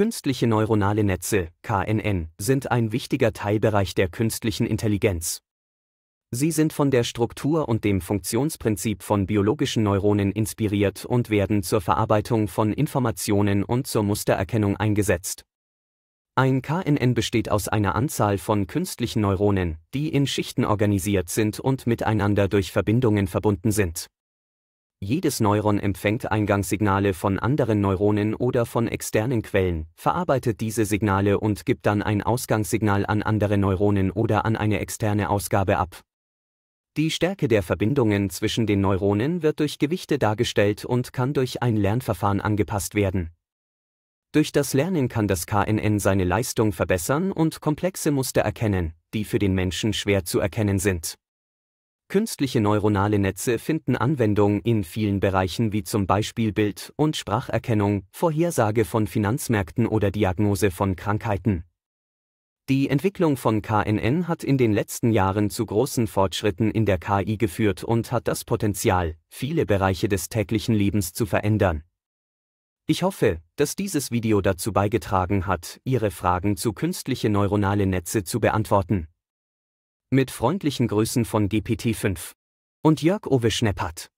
Künstliche neuronale Netze, KNN, sind ein wichtiger Teilbereich der künstlichen Intelligenz. Sie sind von der Struktur und dem Funktionsprinzip von biologischen Neuronen inspiriert und werden zur Verarbeitung von Informationen und zur Mustererkennung eingesetzt. Ein KNN besteht aus einer Anzahl von künstlichen Neuronen, die in Schichten organisiert sind und miteinander durch Verbindungen verbunden sind. Jedes Neuron empfängt Eingangssignale von anderen Neuronen oder von externen Quellen, verarbeitet diese Signale und gibt dann ein Ausgangssignal an andere Neuronen oder an eine externe Ausgabe ab. Die Stärke der Verbindungen zwischen den Neuronen wird durch Gewichte dargestellt und kann durch ein Lernverfahren angepasst werden. Durch das Lernen kann das KNN seine Leistung verbessern und komplexe Muster erkennen, die für den Menschen schwer zu erkennen sind. Künstliche neuronale Netze finden Anwendung in vielen Bereichen wie zum Beispiel Bild- und Spracherkennung, Vorhersage von Finanzmärkten oder Diagnose von Krankheiten. Die Entwicklung von KNN hat in den letzten Jahren zu großen Fortschritten in der KI geführt und hat das Potenzial, viele Bereiche des täglichen Lebens zu verändern. Ich hoffe, dass dieses Video dazu beigetragen hat, Ihre Fragen zu künstliche neuronale Netze zu beantworten. Mit freundlichen Grüßen von GPT-5. Und Jörg Owe Schneppert.